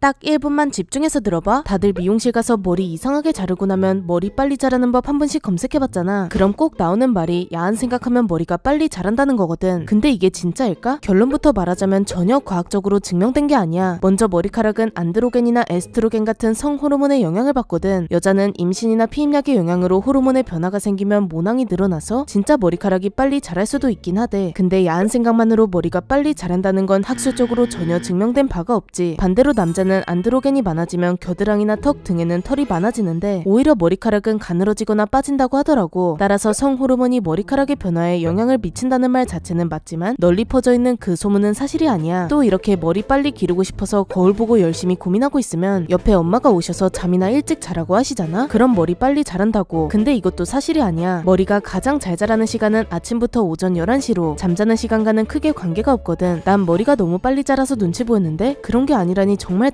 딱 1분만 집중해서 들어봐. 다들 미용실 가서 머리 이상하게 자르고 나면 머리 빨리 자라는 법 한 번씩 검색해봤잖아. 그럼 꼭 나오는 말이 야한 생각하면 머리가 빨리 자란다는 거거든. 음. 근데 이게 진짜일까? 결론부터 말하자면 전혀 과학적으로 증명된 게 아니야. 먼저 머리카락은 안드로겐이나 에스트로겐 같은 성 호르몬의 영향을 받거든. 여자는 임신이나 피임약의 영향으로 호르몬의 변화가 생기면 모낭이 늘어나서 진짜 머리카락이 빨리 자랄 수도 있긴 하대. 근데 야한 생각만으로 머리가 빨리 자란다는 건 학술적으로 전혀 증명된 바가 없지. 반대로 남자는 머리카 안드로겐이 많아지면 겨드랑이나 턱 등에는 털이 많아지는데 오히려 머리카락은 가늘어지거나 빠진다고 하더라고. 따라서 성 호르몬이 머리카락의 변화에 영향을 미친다는 말 자체는 맞지만 널리 퍼져 있는 그 소문은 사실이 아니야. 또 이렇게 머리 빨리 기르고 싶어서 거울 보고 열심히 고민하고 있으면 옆에 엄마가 오셔서 잠이나 일찍 자라고 하시잖아? 그럼 머리 빨리 자란다고. 근데 이것도 사실이 아니야. 머리가 가장 잘 자라는 시간은 아침부터 오전 11시로 잠자는 시간과는 크게 관계가 없거든. 난 머리가 너무 빨리 자라서 눈치 보였는데 그런 게 아니라니 정말